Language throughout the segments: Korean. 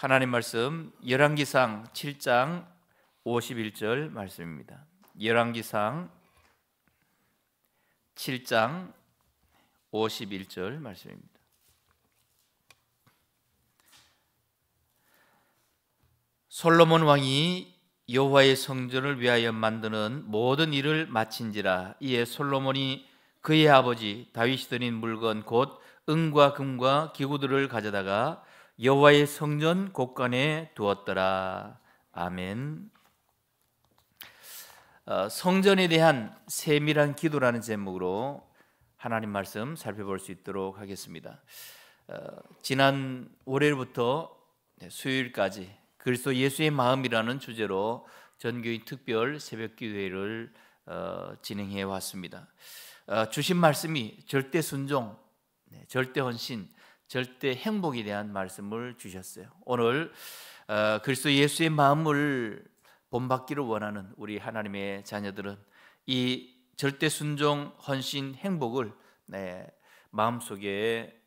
하나님 말씀 열왕기상 7장 51절 말씀입니다. 열왕기상 7장 51절 말씀입니다. 솔로몬 왕이 여호와의 성전을 위하여 만드는 모든 일을 마친지라 이에 솔로몬이 그의 아버지 다윗이 드린 물건 곧 은과 금과 기구들을 가져다가 여호와의 성전 곳간에 두었더라. 아멘. 어, 성전에 대한 세밀한 기도라는 제목으로 하나님 말씀 살펴볼 수 있도록 하겠습니다. 어, 지난 월요일부터 네, 수요일까지 그리스도 예수의 마음이라는 주제로 전교인 특별 새벽 기도회를 어, 진행해 왔습니다. 주신 말씀이 절대 순종, 네, 절대 헌신, 절대 행복에 대한 말씀을 주셨어요. 오늘 어, 그리스도 예수의 마음을 본받기를 원하는 우리 하나님의 자녀들은 이 절대 순종, 헌신, 행복을 네, 마음속에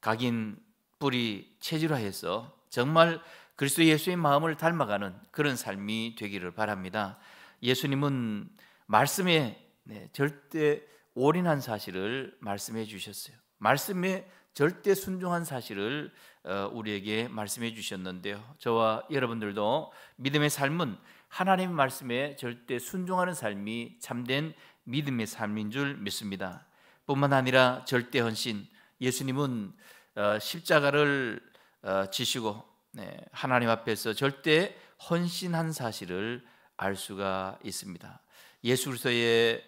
각인 뿌리 체질화해서 정말 그리스도 예수의 마음을 닮아가는 그런 삶이 되기를 바랍니다. 예수님은 말씀에 네, 절대 올인한 사실을 말씀해 주셨어요. 말씀에 절대 순종한 사실을 어, 우리에게 말씀해 주셨는데요. 저와 여러분들도 믿음의 삶은 하나님의 말씀에 절대 순종하는 삶이 참된 믿음의 삶인 줄 믿습니다. 뿐만 아니라 절대 헌신. 예수님은 어, 십자가를 어, 지시고 네, 하나님 앞에서 절대 헌신한 사실을 알 수가 있습니다. 예수 그리의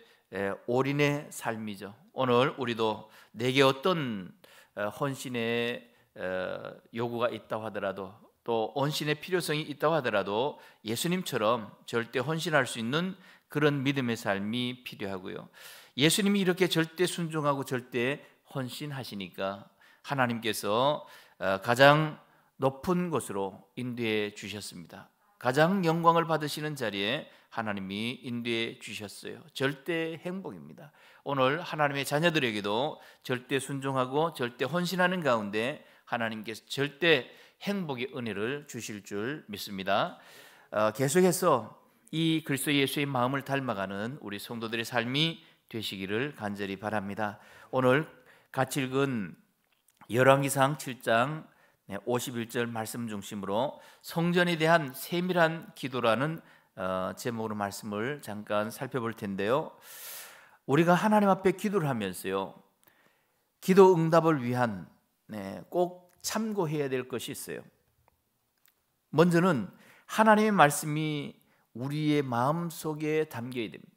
올인의 삶이죠. 오늘 우리도 내게 어떤 어, 헌신의 어, 요구가 있다고 하더라도 또 헌신의 필요성이 있다고 하더라도 예수님처럼 절대 헌신할 수 있는 그런 믿음의 삶이 필요하고요. 예수님이 이렇게 절대 순종하고 절대 헌신하시니까 하나님께서 어, 가장 높은 곳으로 인도해 주셨습니다. 가장 영광을 받으시는 자리에 하나님이 인도해 주셨어요. 절대 행복입니다. 오늘 하나님의 자녀들에게도 절대 순종하고 절대 헌신하는 가운데 하나님께서 절대 행복의 은혜를 주실 줄 믿습니다. 어, 계속해서 이 그리스도 예수의 마음을 닮아가는 우리 성도들의 삶이 되시기를 간절히 바랍니다. 오늘 같이 읽은 열왕기상 7장 51절 말씀 중심으로 성전에 대한 세밀한 기도라는 어, 제목으로 말씀을 잠깐 살펴볼 텐데요. 우리가 하나님 앞에 기도를 하면서요. 기도 응답을 위한 네, 꼭 참고해야 될 것이 있어요. 먼저는 하나님의 말씀이 우리의 마음 속에 담겨야 됩니다.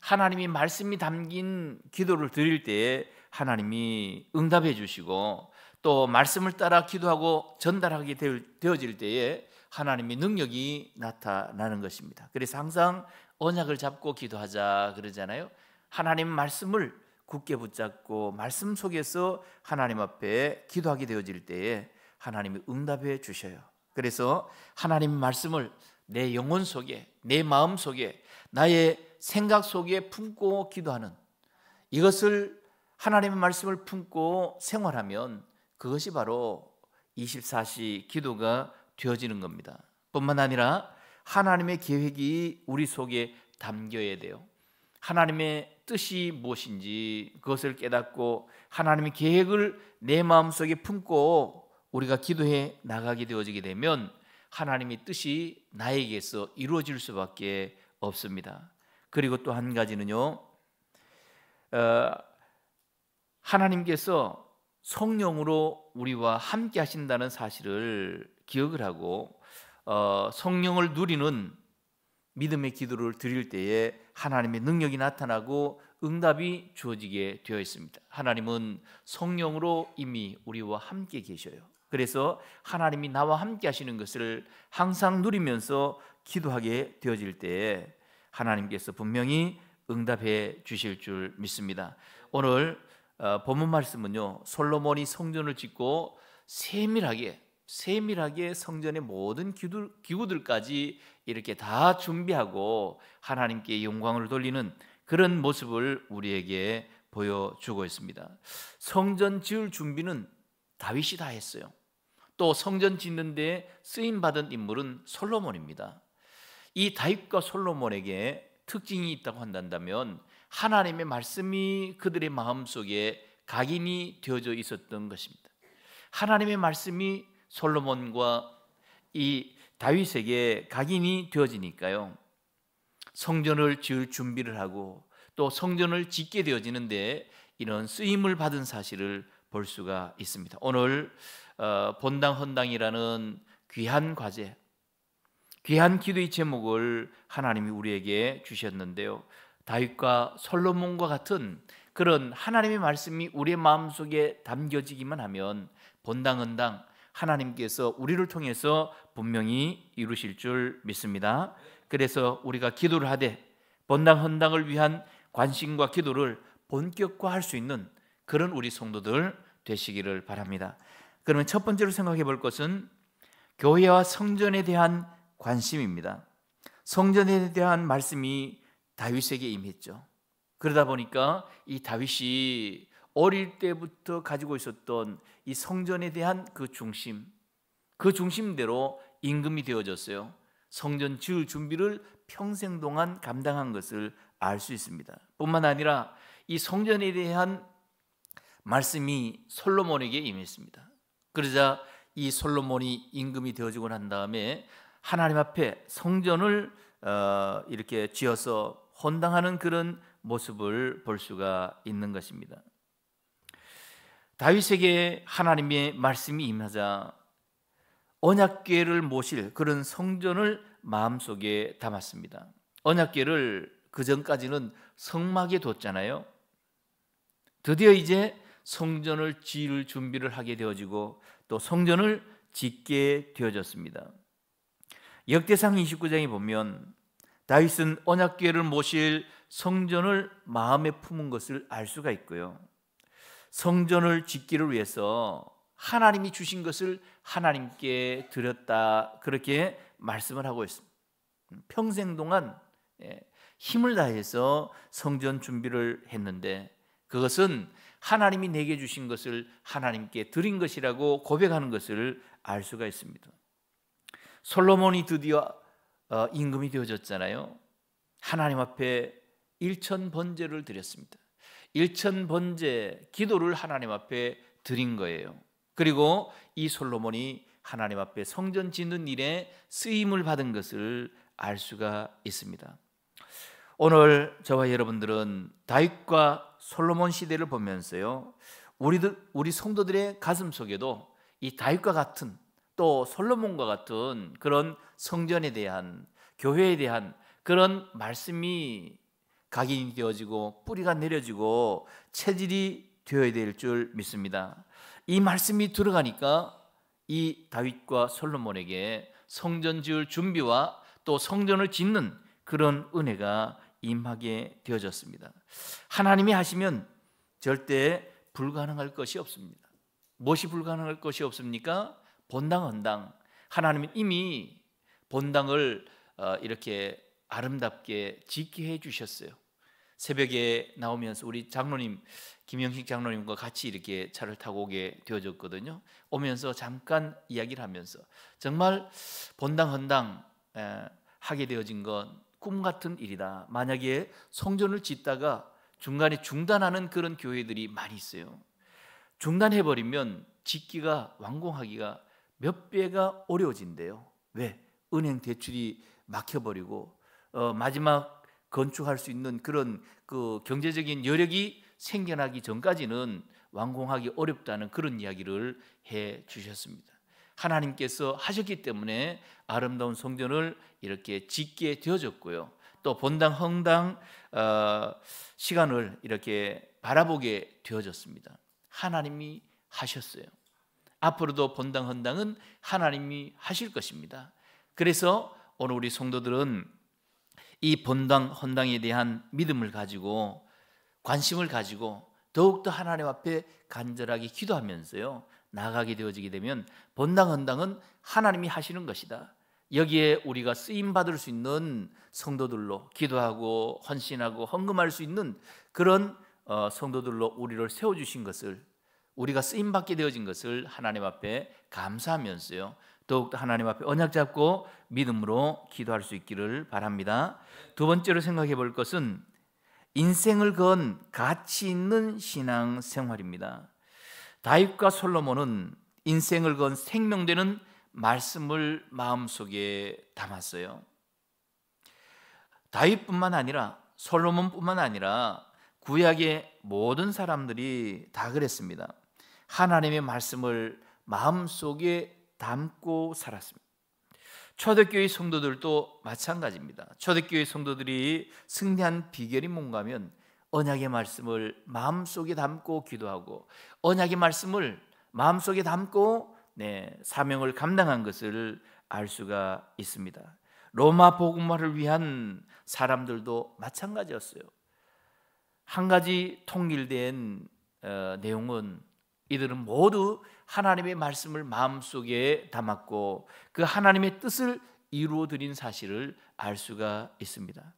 하나님이 말씀이 담긴 기도를 드릴 때 하나님이 응답해 주시고 또 말씀을 따라 기도하고 전달하게 되어질 때에 하나님의 능력이 나타나는 것입니다. 그래서 항상 언약을 잡고 기도하자 그러잖아요. 하나님 말씀을 굳게 붙잡고 말씀 속에서 하나님 앞에 기도하게 되어질 때에 하나님이 응답해 주셔요. 그래서 하나님 말씀을 내 영혼 속에, 내 마음 속에, 나의 생각 속에 품고 기도하는 이것을 하나님의 말씀을 품고 생활하면 그것이 바로 24시 기도가 되어지는 겁니다. 뿐만 아니라 하나님의 계획이 우리 속에 담겨야 돼요. 하나님의 뜻이 무엇인지 그것을 깨닫고 하나님의 계획을 내 마음속에 품고 우리가 기도해 나가게 되어지게 되면 하나님의 뜻이 나에게서 이루어질 수밖에 없습니다. 그리고 또 한 가지는요. 어, 하나님께서 성령으로 우리와 함께 하신다는 사실을 기억을 하고 어, 성령을 누리는 믿음의 기도를 드릴 때에 하나님의 능력이 나타나고 응답이 주어지게 되어 있습니다. 하나님은 성령으로 이미 우리와 함께 계셔요. 그래서 하나님이 나와 함께 하시는 것을 항상 누리면서 기도하게 되어질 때에 하나님께서 분명히 응답해 주실 줄 믿습니다. 오늘 어, 본문 말씀은요. 솔로몬이 성전을 짓고 세밀하게 세밀하게 성전의 모든 기구들까지 이렇게 다 준비하고 하나님께 영광을 돌리는 그런 모습을 우리에게 보여주고 있습니다. 성전 지을 준비는 다윗이 다 했어요. 또 성전 짓는데 쓰임 받은 인물은 솔로몬입니다. 이 다윗과 솔로몬에게 특징이 있다고 한다면 하나님의 말씀이 그들의 마음 속에 각인이 되어져 있었던 것입니다. 하나님의 말씀이 솔로몬과 이 다윗에게 각인이 되어지니까요. 성전을 지을 준비를 하고 또 성전을 짓게 되어지는데 이런 쓰임을 받은 사실을 볼 수가 있습니다. 오늘 어, 본당 헌당이라는 귀한 과제, 귀한 기도의 제목을 하나님이 우리에게 주셨는데요. 다윗과 솔로몬과 같은 그런 하나님의 말씀이 우리의 마음속에 담겨지기만 하면 본당 헌당 하나님께서 우리를 통해서 분명히 이루실 줄 믿습니다. 그래서 우리가 기도를 하되 본당 헌당을 위한 관심과 기도를 본격화할 수 있는 그런 우리 성도들 되시기를 바랍니다. 그러면 첫 번째로 생각해 볼 것은 교회와 성전에 대한 관심입니다. 성전에 대한 말씀이 다윗에게 임했죠. 그러다 보니까 이 다윗이 어릴 때부터 가지고 있었던 이 성전에 대한 그 중심, 그 중심대로 임금이 되어졌어요. 성전 지을 준비를 평생 동안 감당한 것을 알 수 있습니다. 뿐만 아니라 이 성전에 대한 말씀이 솔로몬에게 임했습니다. 그러자 이 솔로몬이 임금이 되어지고 난 다음에 하나님 앞에 성전을 어, 이렇게 지어서 헌당하는 그런 모습을 볼 수가 있는 것입니다. 다윗에게 하나님의 말씀이 임하자 언약궤를 모실 그런 성전을 마음속에 담았습니다. 언약궤를 그 전까지는 성막에 뒀잖아요. 드디어 이제 성전을 지을 준비를 하게 되어지고 또 성전을 짓게 되어졌습니다. 역대상 29장에 보면 다윗은 언약궤를 모실 성전을 마음에 품은 것을 알 수가 있고요. 성전을 짓기를 위해서 하나님이 주신 것을 하나님께 드렸다 그렇게 말씀을 하고 있습니다. 음, 평생 동안 예, 힘을 다해서 성전 준비를 했는데 그것은 하나님이 내게 주신 것을 하나님께 드린 것이라고 고백하는 것을 알 수가 있습니다. 솔로몬이 드디어 어, 임금이 되어졌잖아요. 하나님 앞에 일천 번제를 드렸습니다. 일천 번째 기도를 하나님 앞에 드린 거예요. 그리고 이 솔로몬이 하나님 앞에 성전 짓는 일에 쓰임을 받은 것을 알 수가 있습니다. 오늘 저와 여러분들은 다윗과 솔로몬 시대를 보면서요. 우리들 우리 성도들의 가슴 속에도 이 다윗과 같은 또 솔로몬과 같은 그런 성전에 대한 교회에 대한 그런 말씀이 각인이 되어지고 뿌리가 내려지고 체질이 되어야 될 줄 믿습니다. 이 말씀이 들어가니까 이 다윗과 솔로몬에게 성전 지을 준비와 또 성전을 짓는 그런 은혜가 임하게 되어졌습니다. 하나님이 하시면 절대 불가능할 것이 없습니다. 무엇이 불가능할 것이 없습니까? 본당 헌당. 하나님은 이미 본당을 어, 이렇게 아름답게 짓게 해 주셨어요. 새벽에 나오면서 우리 장로님 김영식 장로님과 같이 이렇게 차를 타고 오게 되어졌거든요. 오면서 잠깐 이야기를 하면서 정말 본당헌당 하게 되어진 건 꿈 같은 일이다. 만약에 성전을 짓다가 중간에 중단하는 그런 교회들이 많이 있어요. 중단해 버리면 짓기가 완공하기가 몇 배가 어려워진대요. 왜? 은행 대출이 막혀버리고 어, 마지막 건축할 수 있는 그런 그 경제적인 여력이 생겨나기 전까지는 완공하기 어렵다는 그런 이야기를 해 주셨습니다. 하나님께서 하셨기 때문에 아름다운 성전을 이렇게 짓게 되어졌고요. 또 본당 헌당 어, 시간을 이렇게 바라보게 되어졌습니다. 하나님이 하셨어요. 앞으로도 본당 헌당은 하나님이 하실 것입니다. 그래서 오늘 우리 성도들은 이 본당 헌당에 대한 믿음을 가지고 관심을 가지고 더욱더 하나님 앞에 간절하게 기도하면서요 나가게 되어지게 되면 본당 헌당은 하나님이 하시는 것이다. 여기에 우리가 쓰임 받을 수 있는 성도들로 기도하고 헌신하고 헌금할 수 있는 그런 어, 성도들로 우리를 세워 주신 것을 우리가 쓰임 받게 되어진 것을 하나님 앞에 감사하면서요 더욱더 하나님 앞에 언약 잡고 믿음으로 기도할 수 있기를 바랍니다. 두 번째로 생각해 볼 것은 인생을 건 가치 있는 신앙 생활입니다. 다윗과 솔로몬은 인생을 건 생명되는 말씀을 마음속에 담았어요. 다윗뿐만 아니라 솔로몬뿐만 아니라 구약의 모든 사람들이 다 그랬습니다. 하나님의 말씀을 마음속에 담고 살았습니다. 초대교회 성도들도 마찬가지입니다. 초대교회 성도들이 승리한 비결이 뭔가면 언약의 말씀을 마음속에 담고 기도하고 언약의 말씀을 마음속에 담고 네, 사명을 감당한 것을 알 수가 있습니다. 로마 복음화를 위한 사람들도 마찬가지였어요. 한 가지 통일된 어, 내용은 이들은 모두 하나님의 말씀을 마음속에 담았고 그 하나님의 뜻을 이루어 드린 사실을 알 수가 있습니다.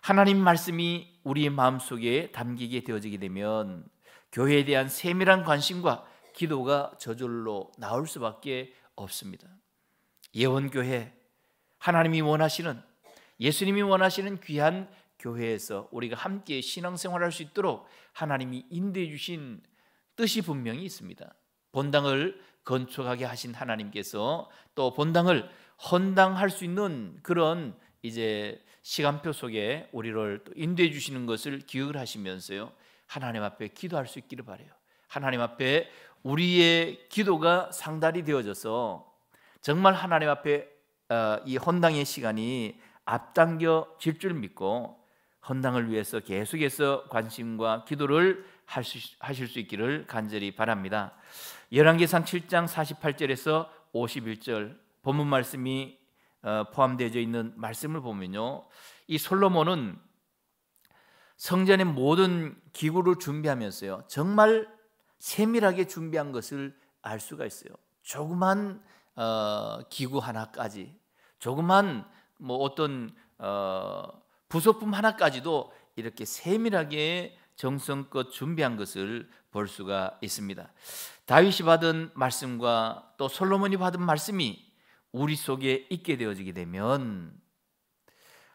하나님 말씀이 우리의 마음속에 담기게 되어지게 되면 교회에 대한 세밀한 관심과 기도가 저절로 나올 수밖에 없습니다. 예원교회 하나님이 원하시는 예수님이 원하시는 귀한 교회에서 우리가 함께 신앙생활할 수 있도록 하나님이 인도해 주신 뜻이 분명히 있습니다. 본당을 건축하게 하신 하나님께서 또 본당을 헌당할 수 있는 그런 이제 시간표 속에 우리를 인도해 주시는 것을 기억을 하시면서요. 하나님 앞에 기도할 수 있기를 바래요. 하나님 앞에 우리의 기도가 상달이 되어져서 정말 하나님 앞에 어, 이 헌당의 시간이 앞당겨질 줄 믿고 헌당을 위해서 계속해서 관심과 기도를 하실 수 있기를 간절히 바랍니다. 열왕기상 7장 48절에서 51절 본문 말씀이 어, 포함되어 있는 말씀을 보면요. 이 솔로몬은 성전의 모든 기구를 준비하면서요. 정말 세밀하게 준비한 것을 알 수가 있어요. 조그만 어, 기구 하나까지, 조그만 뭐 어떤 어, 부속품 하나까지도 이렇게 세밀하게 정성껏 준비한 것을 볼 수가 있습니다. 다윗이 받은 말씀과 또 솔로몬이 받은 말씀이 우리 속에 있게 되어지게 되면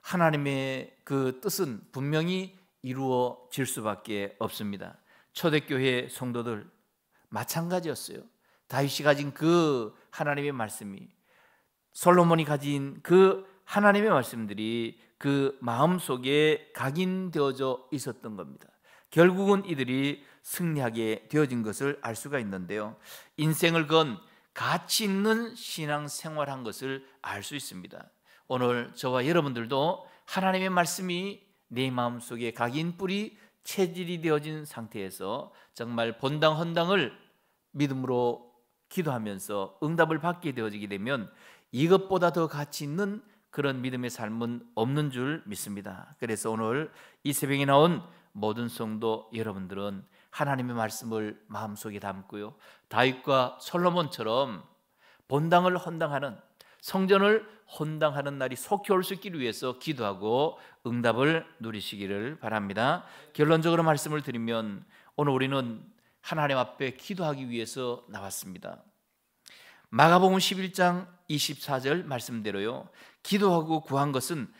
하나님의 그 뜻은 분명히 이루어질 수밖에 없습니다. 초대교회 성도들 마찬가지였어요. 다윗이 가진 그 하나님의 말씀이 솔로몬이 가진 그 하나님의 말씀들이 그 마음 속에 각인되어져 있었던 겁니다. 결국은 이들이 승리하게 되어진 것을 알 수가 있는데요. 인생을 건 가치 있는 신앙 생활한 것을 알 수 있습니다. 오늘 저와 여러분들도 하나님의 말씀이 내 마음속에 각인 뿌리 체질이 되어진 상태에서 정말 본당 헌당을 믿음으로 기도하면서 응답을 받게 되어지게 되면 이것보다 더 가치 있는 그런 믿음의 삶은 없는 줄 믿습니다. 그래서 오늘 이 새벽에 나온 모든 성도 여러분들은 하나님의 말씀을 마음속에 담고요. 다윗과 솔로몬처럼 본당을 헌당하는 성전을 헌당하는 날이 속히 올 수 있기를 위해서 기도하고 응답을 누리시기를 바랍니다. 결론적으로 말씀을 드리면 오늘 우리는 하나님 앞에 기도하기 위해서 나왔습니다. 마가복음 11장 24절 말씀대로요. 기도하고 구한 것은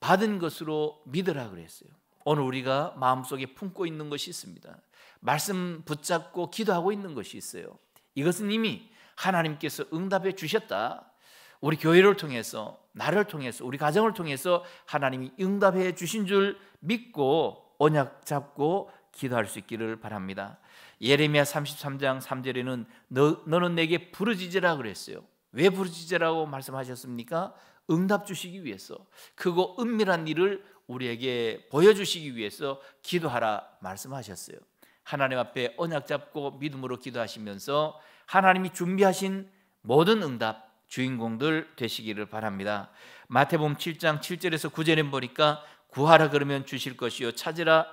받은 것으로 믿으라 그랬어요. 오늘 우리가 마음속에 품고 있는 것이 있습니다. 말씀 붙잡고 기도하고 있는 것이 있어요. 이것은 이미 하나님께서 응답해 주셨다. 우리 교회를 통해서, 나를 통해서, 우리 가정을 통해서 하나님이 응답해 주신 줄 믿고 언약 잡고 기도할 수 있기를 바랍니다. 예레미야 33장 3절에는 너, 너는 내게 부르짖으라 그랬어요. 왜 부르짖으라고 말씀하셨습니까? 응답 주시기 위해서 크고 은밀한 일을 우리에게 보여주시기 위해서 기도하라 말씀하셨어요. 하나님 앞에 언약 잡고 믿음으로 기도하시면서 하나님이 준비하신 모든 응답 주인공들 되시기를 바랍니다. 마태복음 7장 7절에서 9절에 보니까 구하라 그러면 주실 것이요 찾으라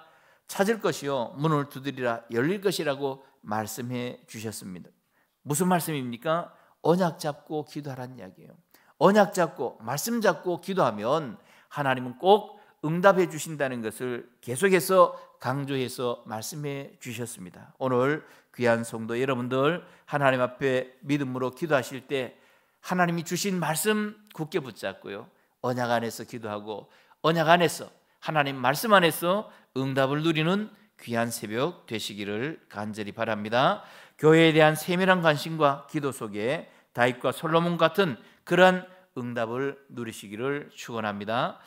찾을 것이요 문을 두드리라 열릴 것이라고 말씀해 주셨습니다. 무슨 말씀입니까? 언약 잡고 기도하라는 이야기예요. 언약 잡고 말씀 잡고 기도하면 하나님은 꼭 응답해 주신다는 것을 계속해서 강조해서 말씀해 주셨습니다. 오늘 귀한 성도 여러분들 하나님 앞에 믿음으로 기도하실 때 하나님이 주신 말씀 굳게 붙잡고요. 언약 안에서 기도하고 언약 안에서 하나님 말씀 안에서 응답을 누리는 귀한 새벽 되시기를 간절히 바랍니다. 교회에 대한 세밀한 관심과 기도 속에 다윗과 솔로몬 같은 그런 응답을 누리시기를 축원합니다.